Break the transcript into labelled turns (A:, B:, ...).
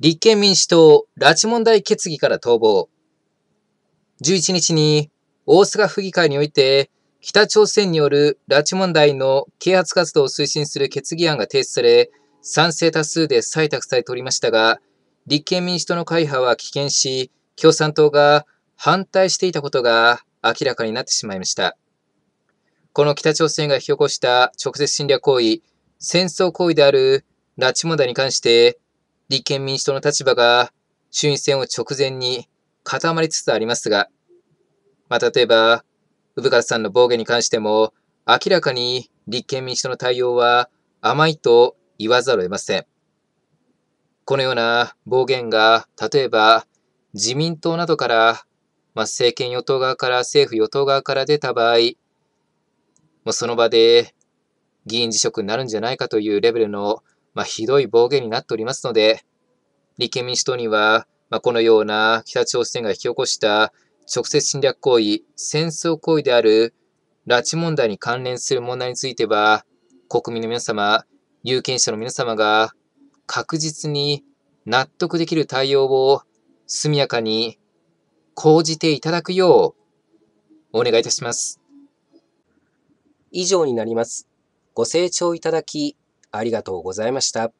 A: 立憲民主党拉致問題決議から逃亡。11日に大阪府議会において北朝鮮による拉致問題の啓発活動を推進する決議案が提出され、賛成多数で採択されておりましたが、立憲民主党の会派は棄権し、共産党が反対していたことが明らかになってしまいました。この北朝鮮が引き起こした直接侵略行為、戦争行為である拉致問題に関して、立憲民主党の立場が衆院選を直前に固まりつつありますが、まあ、例えば、産方さんの暴言に関しても、明らかに立憲民主党の対応は甘いと言わざるを得ません。このような暴言が、例えば自民党などから、まあ、政権与党側から政府与党側から出た場合、もうその場で議員辞職になるんじゃないかというレベルの、まあ、ひどい暴言になっておりますので、立憲民主党には、まあ、このような北朝鮮が引き起こした直接侵略行為、戦争行為である拉致問題に関連する問題については、国民の皆様、有権者の皆様が確実に納得できる対応を速やかに講じていただくようお願いいたします。以上になり
B: ます。ご清聴いただきありがとうございました。